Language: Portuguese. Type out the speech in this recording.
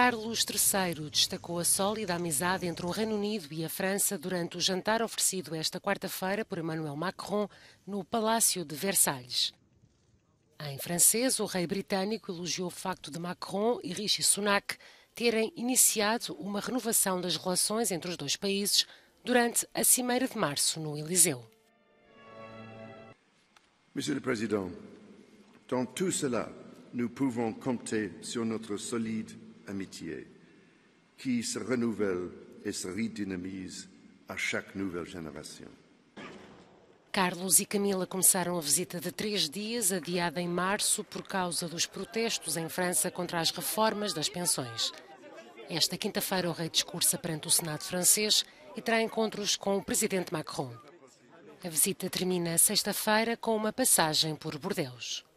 Carlos III destacou a sólida amizade entre o Reino Unido e a França durante o jantar oferecido esta quarta-feira por Emmanuel Macron no Palácio de Versalhes. Em francês, o rei britânico elogiou o facto de Macron e Rishi Sunak terem iniciado uma renovação das relações entre os dois países durante a Cimeira de Março no Eliseu. Monsieur le Président, dans tout cela, nous pouvons compter sur notre solide amitié qui se renouvelle et se redynamise à chaque nouvelle génération. Carlos e Camila começaram a visita de três dias, adiada em março por causa dos protestos em França contra as reformas das pensões. Esta quinta-feira, o rei discursa perante o Senado francês e terá encontros com o presidente Macron. A visita termina sexta-feira com uma passagem por Bordeus.